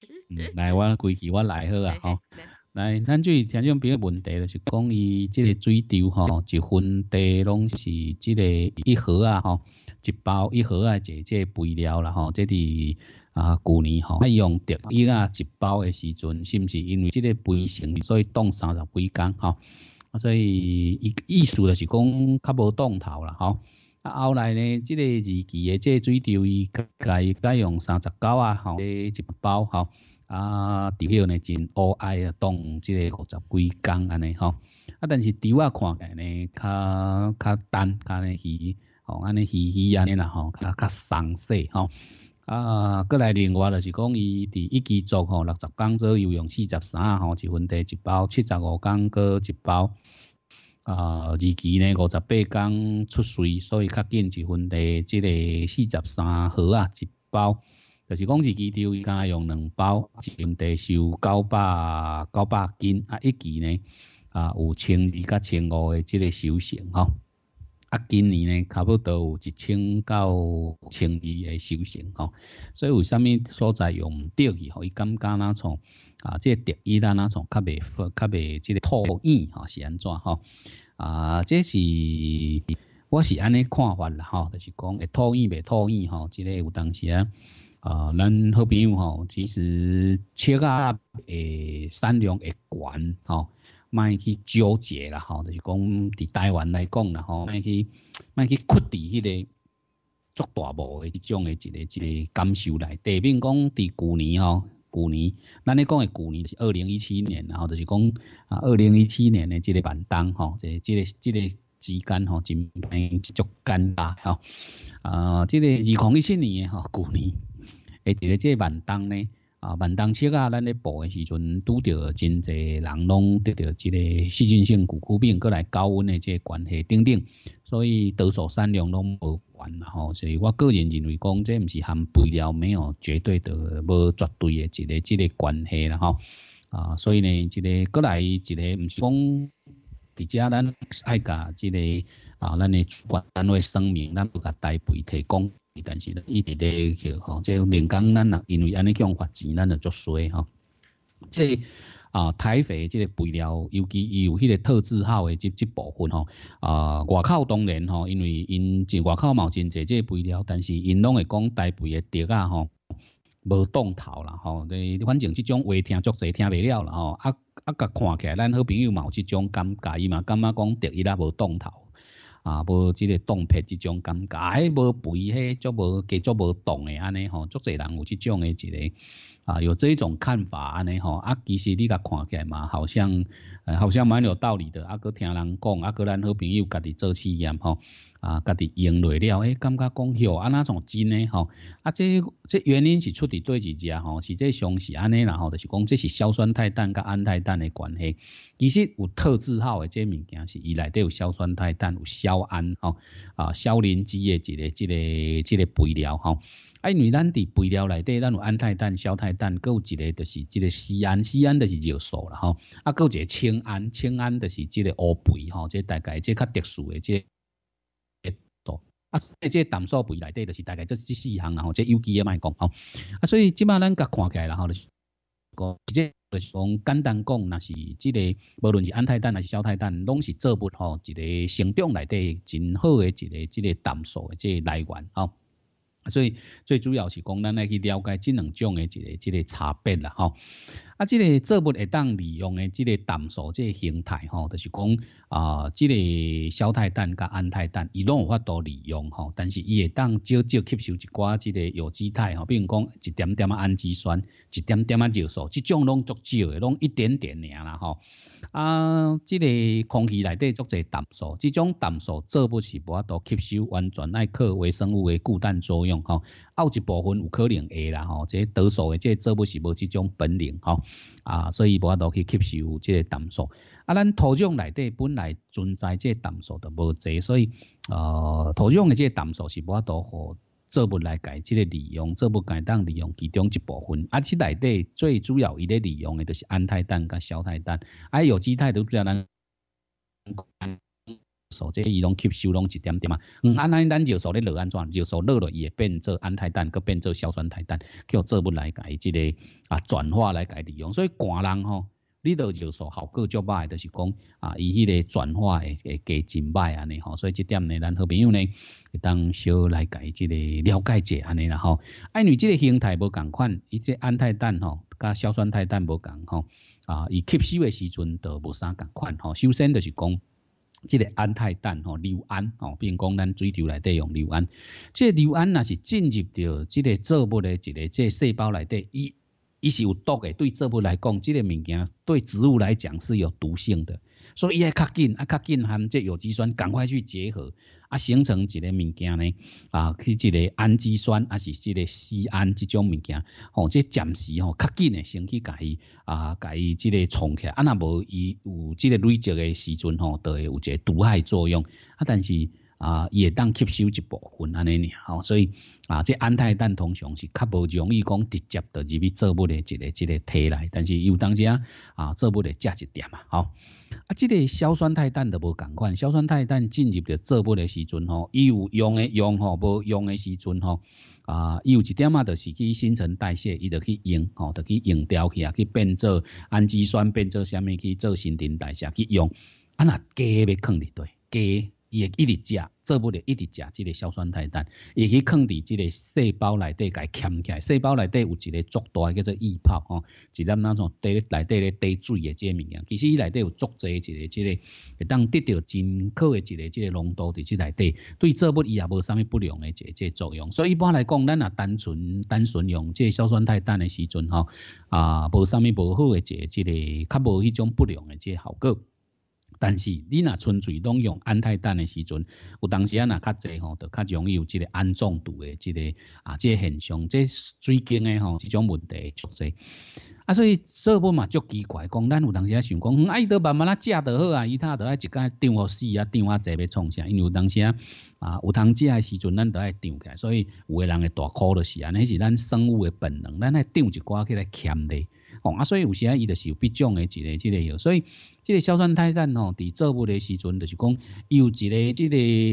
来，我规矩我来好啊，吼。来，咱就是听种别个问题著是讲伊这个水稻吼，一分地拢是这个一盒啊，吼，一包一盒啊，即个肥料啦，吼，即伫啊，旧年吼，他用的伊啊，一包的时阵，是毋是因为这个肥成，所以冻三十几天，吼，所以意意思就是讲较无冻头啦，吼。啊，后来呢，这个二期的这水貂伊介介用三十九啊，吼，一包吼，啊，钓迄呢真乌爱啊，冻这个五十几公安尼吼，啊，但是钓啊看来呢，较较单，安尼稀，吼，安尼稀稀安尼啦吼，较较松细吼，啊，过来另外就是讲伊伫一期做吼六十公左右，用四十三吼，一分地一包七十五公过一包。啊二期咧五十八天出水，所以较紧一份地即个四十三号啊一包，就是讲一期就宜家用两包，一份地收九百九百斤，啊一期呢啊有千二甲千五诶，即个收成吼，啊今年呢，差不多有一千到千二诶收成吼，所以有什麼所在用钓鱼嘅，伊感觉哪撮？啊，即、这第一单那种较未分，较未即个讨厌吼，是安怎吼？啊，这是我是安尼看法啦吼，就是讲会讨厌未讨厌吼，即个有当时啊，啊，咱好朋友吼，其实笑啊诶善良会悬吼，卖去纠结啦吼，就是讲伫台湾来讲啦吼，卖去卖去屈伫迄个足大步诶一种诶一个一个感受来，代面讲伫旧年哦。旧年，咱咧讲诶旧年就是二零一七年，然后就是讲啊，二零一七年诶即个万东吼，即即个即个之间吼，真系足尴尬吼。啊，即个二零一七年诶吼，旧年，诶，伫个即个万东咧，啊，万东七啊，咱咧报诶时阵，拄着真侪人拢得着即个细菌性骨骨病，佮来高温诶即个关系等等，所以多数三量拢无。然后，所以我个人认为，讲这毋是含肥料没有绝对的，无绝对的一个即个关系啦吼。啊，所以呢，这个过来一个毋是讲，伫遮咱爱甲即个啊，咱的主管单位声明，咱不甲代培提供。但是呢，伊直个叫吼，这种工咱啊，因为安尼叫发钱，咱着作衰吼，这啊，台肥即个肥料，尤其伊有迄个特字号诶，即即部分吼，啊，外口当然吼，因为因即外口嘛有真侪即肥料，但是因拢会讲台肥诶，竹啊吼，无动头啦吼，你反正即种话听足侪，听袂了啦吼，啊啊，甲看起来咱好朋友嘛有即种感觉，伊嘛感觉讲钓伊拉无动头。啊，无即个冻皮即种感觉，啊，无肥，迄足无，加足无冻的安尼吼，足侪人有即种的一个啊，有这种看法安尼吼，啊，其实你甲看起来嘛，好像，好像蛮有道理的，啊，搁听人讲，啊，搁咱好朋友家己做实验吼。啊，家己用累了，哎，感觉讲吼，安那种真嘞吼，啊，这这原因是出伫对自只吼，是际上是安尼啦吼，就是讲这是硝酸态氮跟氨态氮的关系。其实有特制号的这物件，是伊内底有硝酸态氮，有硝胺吼，啊，硝磷基的一个一个一个肥料吼。哎，因为咱滴肥料内底，咱有氨态氮、硝态氮，有一个就是这个西安就是尿素啦吼，啊，有一个氢胺，氢胺就是这个乌肥吼，这大概这较特殊的这。啊，即个淡数肥内底，就是大概这这四项，然后这有机的卖讲吼。啊，所以即摆咱甲看起来，然后就是讲直接就是讲简单讲，那是即个无论是安泰蛋还是小泰蛋，拢是做物吼一个成长内底真好诶一个即个淡素诶即来源吼。所以，最主要是讲，咱来去了解这两种的一个、一个差别啦，吼。啊，这个作物会当利用的这个氮素这形态，吼，就是讲啊，这个硝态氮加氨态氮，伊拢有法多利用，吼。但是伊会当少少吸收一寡这个有机态，吼，比如讲一点点啊氨基酸，一点点啊尿素，这种拢足少的，拢一点点尔啦，吼。啊，即个空气内底足侪氮素，即种氮素做不，是无多吸收，完全爱靠微生物的固氮作用吼，有一部分有可能会啦吼，即倒素嘅，即做不，是无即种本领吼，啊，所以无多去吸收即个氮素。啊，咱土壤内底本来存在即个氮素就无侪，所以呃，土壤的即个氮素是无多和做物来解这个利用，做物该当利用其中一部分，啊，这内底最主要一个利用的，就是氨态氮跟硝态氮，啊，有机态都主要咱所这伊拢吸收拢一点点啊，嗯，安态咱就所咧落安怎，就所落落伊会变做氨态氮，佮变做硝酸态氮，叫做物来解这个啊转化来解利用，所以寒人吼。你个就说效果足歹，就是讲啊，伊迄个转化会会加真歹安尼吼，所以这点呢，咱好朋友呢，当小来解即个了解者安尼啦吼。哎，因为即个形态无同款，伊即氨态氮吼，甲硝酸态氮无同吼。啊，伊吸收诶时阵就无啥同款吼。首先就是讲，即个氨态氮吼，硫胺吼，比如讲咱水流内底用硫胺，即硫胺若是进入到即个作物诶一个即细胞内底伊。伊是有毒诶，对植物来讲，即个物件对植物来讲是有毒性的，所以伊爱较紧，啊较紧含这有机酸赶快去结合，啊形成一个物件呢，啊去一个氨基酸，啊是即个酰胺即种物件，吼，这暂时吼较紧呢，先去伊啊甲伊即个冲起，来啊若无伊有即个累积诶时阵吼，都会有一个毒害作用，啊但是。啊，也会当吸收一部分安尼呢，吼，所以啊，这安泰氮通常是较无容易讲直接的入去做物的一个一个体来，但是有当时啊，做物的吃一点嘛，吼。啊，这个硝酸态氮就无同款，硝酸态氮进入着做物的时阵吼，伊有用的用吼，无用的时阵吼，啊，伊有一点啊，就是去新陈代谢，伊就去用吼，就去用掉去啊，去变做氨基酸，变做啥物去做新陈代谢去用。啊，那加要放里底加。伊会一直食，做不了一直食即个硝酸钛氮，会去藏伫即个细胞内底，伊钳起来。细胞内底有一个足大，叫做易泡吼，一粒那种滴内底咧滴水的个物件。其实伊内底有足济一个，即个会当得到真好的一个即个浓度，伫即内底，对做部伊也无啥物不良的即个作用。所以一般来讲，咱也单纯单纯用即个硝酸钛氮的时阵，吼啊，无啥物无好诶一个这个较无迄种不良即个效果。但是你若纯粹拢用安泰蛋的时阵，有当时啊若较侪吼，就较容易有即个氨中毒的即个啊即、个现象，即水晶的吼即种问题会出侪。啊所以说不嘛足奇怪，讲咱有当时啊想讲，啊伊都慢慢啊食就好啊，伊他都爱一干丢或死啊，丢啊侪要创啥？因为有当时啊啊有通食的时阵，咱都爱涨起，来，所以有个人会大哭的是安尼，是咱生物的本能，咱爱涨一寡起来欠的。哦啊，所以有时啊，伊就是有必种的一个即个药，所以，这个硝酸钛氮吼，伫做物的时阵，就是讲，有一个、即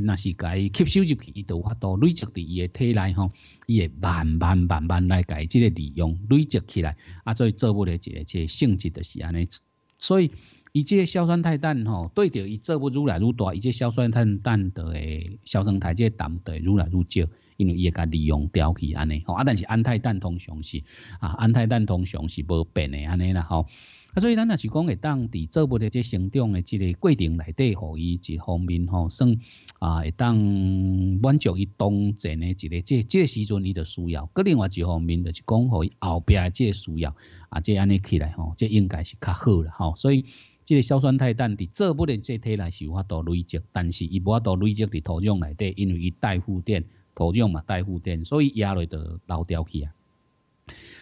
个，那是该吸收入去，伊就有法度累积伫伊的体内吼，伊会慢慢、慢慢来该这个利用累积起来，啊，所以做物的一个、一个性质就是安尼。所以，伊这硝酸钛氮吼，对着伊做不愈来愈大，伊这硝酸钛氮的硝酸钛这谈的愈来愈少。因为伊会甲利用掉去安尼吼，啊，但是氨泰氮通常是啊，氨泰氮通常是无变的安尼啦吼。啊，所以咱若是讲，会当伫作物的这成长的这个过程内底，互伊一方面吼，算啊会当满足伊当前的一个这这个时阵伊的需要。个另外一方面就是讲，互伊后边的这需要啊，这安尼起来吼，这应该是较好了吼。所以，即个硝酸态氮伫做不咧这体内是有法度累积，但是伊无法度累积伫土壤内底，因为伊带负电。土壤嘛带负电，所以压落就老掉去啊。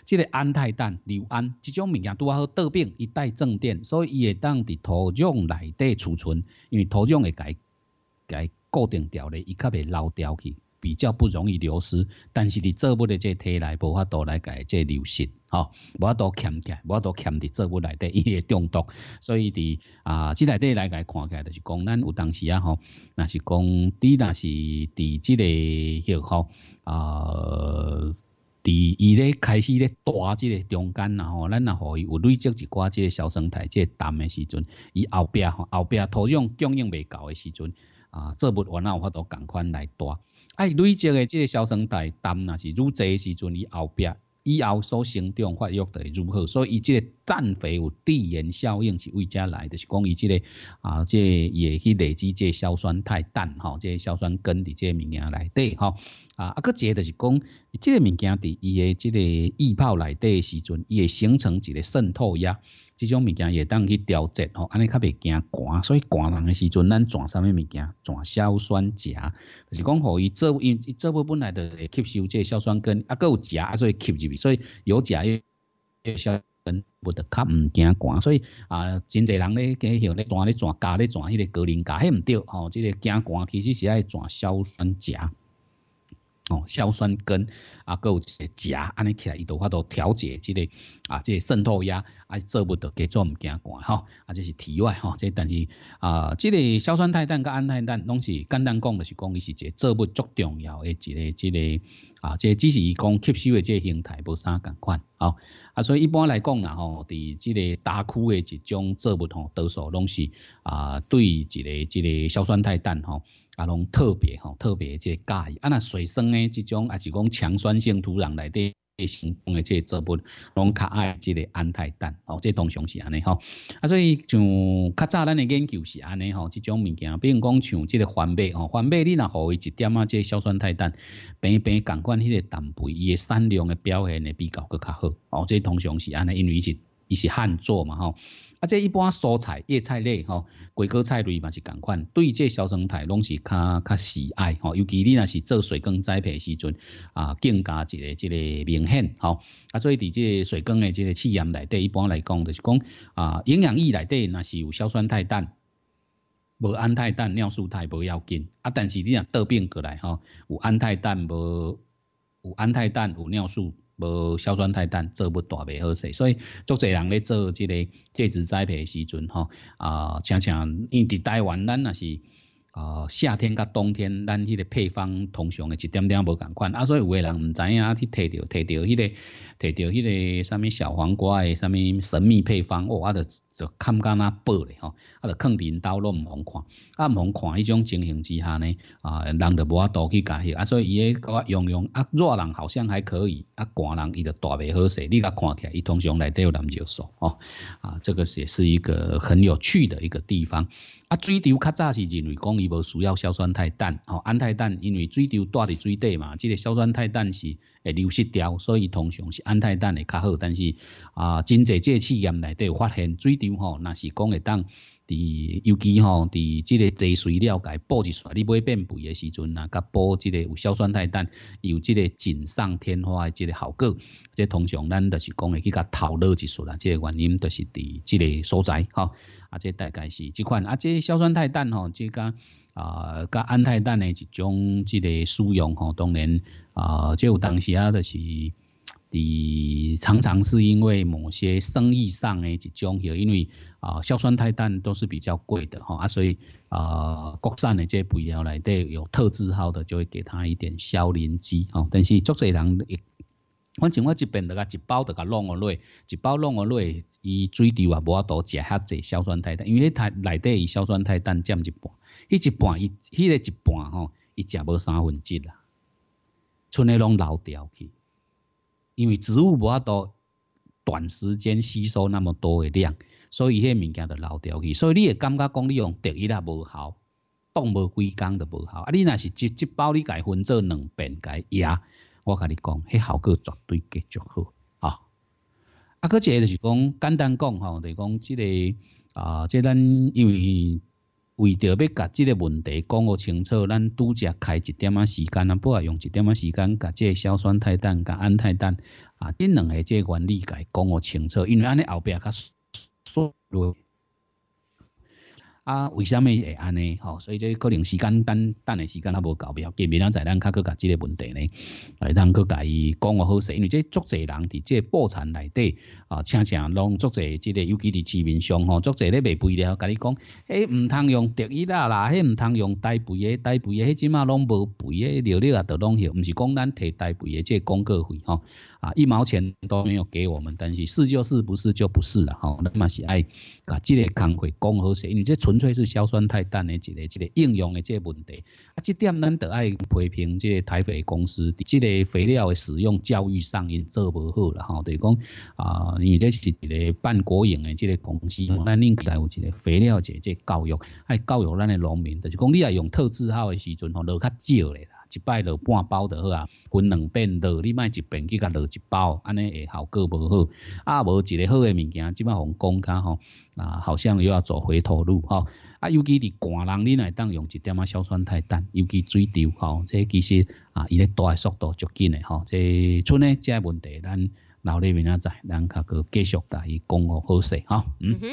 即个氨态氮、硫铵，即种物件拄啊好得病，伊带正电，所以伊会当伫土壤内底储存，因为土壤会甲伊甲伊固定掉咧，伊较袂老掉去。比较不容易流失，但是伫作物的即体内无法多来改即流失吼，我多欠无我多欠伫作物内底 伊中毒，所以伫啊，即内底来改看来就是讲咱有当时啊吼，那是讲，你那是伫即个气候啊，伫伊咧开始咧大即个中间吼，咱也可以有累积一挂即个小生态即淡的时阵，伊后壁吼后壁土壤供应袂够的时阵啊，作物原那有法度共款来带。哎，累积的这个硝酸态单若是愈侪的时阵，伊后壁以后所生长发育的如何？所以，伊这个氮肥有递延效应，是为遮来？就是讲，伊这个啊，这也会累积这个硝酸态氮哈，这个硝酸根的这个名额来对哈。啊，啊，搁一个就是讲，即个物件伫伊个即个易泡内底时阵，伊会形成一个渗透压，即种物件会当去调节吼，安尼较袂惊寒。所以寒人个时阵，咱转啥物物件？转硝酸钾，是讲互伊做，因伊做物本来就会吸收即个硝酸根，啊，搁有钾，所以吸入，去，所以有钾，伊硝酸根物就较毋惊寒。所以啊，真济人咧，计像咧转咧转加咧转迄个高磷加，迄毋对吼，即个惊寒其实是爱转硝酸钾。哦，硝酸根啊，有一些钾，安尼起来伊都法都调节即个啊，即个渗透压啊，做不到，给做唔惊寒吼，啊，即是体外吼，即但是啊，即个硝酸态氮跟氨态氮拢是简单讲就是讲伊是一个做物足重要诶一个即个啊，即只是伊讲吸收诶即个形态无啥共款哦，啊，所以一般来讲啦吼，伫即个大区诶一种做物吼，多数拢是啊，对一个即个硝酸态氮吼。啊，拢特别吼，特别即个介意啊。那水生的这种，也是讲强酸性土壤内底诶，成的这作物，拢较爱这个安泰氮哦。这通常是安尼吼。啊，所以像较早咱的研究是安尼吼，这种物件，比如讲像这个环钡哦，环钡你若互伊一点啊，这硝酸态氮，平平感款迄个氮肥，伊诶产量诶表现会比较搁较好哦。这通常是安尼，因为是。伊是旱作嘛吼，啊，即一般蔬菜叶菜类吼，瓜果菜类嘛是共款，对即硝酸态拢是较较喜爱吼，尤其你若是做水耕栽培时阵，啊，更加一个即个明显吼，啊，所以伫即水耕的即个试验内底，一般来讲就是讲啊，营养液内底若是有硝酸钙氮，无氨态氮，尿素肽无要紧，啊，但是你若倒变过来吼，有氨态氮无。有氨态氮，有尿素，无硝酸态氮，做不大袂好势。所以，足侪人咧做即个介质栽培时阵吼，啊，常常因伫台湾，咱那是啊夏天甲冬天，咱迄个配方通常会一点点无共款。啊，所以有诶人毋知影去摕着，摕着迄个，摕着迄个啥物小黄瓜诶，啥物神秘配方，哦，啊，着就看不那报嘞吼，啊，就扛镰刀拢唔妨看，啊唔妨看，迄种情形之下呢，啊，人就无法度去加许，啊，所以伊甲个用用啊，热人好像还可以，啊，寒人伊就大袂好势，你甲看起来，伊通常内底有人尿素哦，啊，这个也是一个很有趣的一个地方，啊，水钓较早是认为讲伊无需要硝酸钛氮，吼，氨态氮，因为水钓住伫水底嘛，即个硝酸钛氮是。会流失掉，所以通常是氨泰氮会较好。但是啊，真侪即个企业内底有发现，水厂吼，那是讲会当伫有机吼，伫即个制水料解补一甩，你买变肥诶时阵啊，甲补即个有硝酸态氮，有即个锦上添花诶即个效果。即通常咱就是讲诶，去甲头脑一术啦，即个原因就是伫即个所在吼，啊，即大概是即款啊，即硝酸态氮吼，即甲啊甲氨态氮诶一种即个使用吼，当然。啊，就当时啊，就是，伫常常是因为某些生意上诶一种，因为啊，硝酸钛氮都是比较贵的吼啊，所以啊，国产诶这肥料内底有特制号的，就会给他一点硝磷剂哦。但是做这人，反正我这边著甲一包著甲弄下来，一包弄下来，伊水滴也无啊多，食较侪硝酸钛氮，因为它内底伊硝酸钛氮占一半，迄一半伊迄个一半吼，伊食无三分之啦。剩诶，拢流掉去，因为植物无法度短时间吸收那么多诶量，所以迄物件就流掉去。所以你会感觉讲你用第一啊无效，冻无几工就无效。啊，你若是一一包，你己分做两家，改压，我甲你讲，迄效果绝对继续好啊。啊，搁一个就是讲简单讲吼，就讲即个啊，即咱因为。为着要甲即个问题讲互清楚，咱拄只开一点啊时间啊，不啊用一点啊时间甲即个硝酸钛氮、甲氨钛氮啊，即两个即原理伊讲互清楚，因为安尼后壁较顺啊，为什么会安尼？吼，所以这可能时间等，等个时间较无够，不要见面了再咱较去解这个问题呢。来咱去解伊讲我好势，因为这足侪人伫这破产内底啊，常常拢足侪即个，尤其伫市面上吼，足侪咧卖肥了，甲你讲，哎，唔通用得意啦啦，迄唔通用代肥诶，代肥诶，起嘛拢无肥诶，料肉啊都拢有，唔是讲咱摕代肥诶即广告费吼，啊，一毛钱都没有给我们，但是是就是不是就不是了，吼，那么是爱甲即个工会讲和谐，你这纯。纯粹是硝酸太淡的一个、一个应用的这问题，啊，这点咱得爱批评这台肥公司这个肥料的使用教育上因做无好啦，吼，就是讲啊，因为这是一个半国营的这个公司，咱应该有一个肥料一个教育，爱教育咱的农民，就是讲你啊用特制号诶时阵，吼，落较少咧啦。一摆落半包就好啊，分两遍落，你莫一边去甲落一包，安尼会效果无好。啊，无一个好诶物件，即摆互讲卡吼，啊，好像又要走回头路吼。啊，尤其伫寒人，你来当用一点仔硝酸太氮，尤其水痘吼，即其实啊，伊咧大诶速度足紧诶吼。即剩诶即个问题咱老李明仔载，咱较佮继续甲伊讲学好势吼。嗯哼。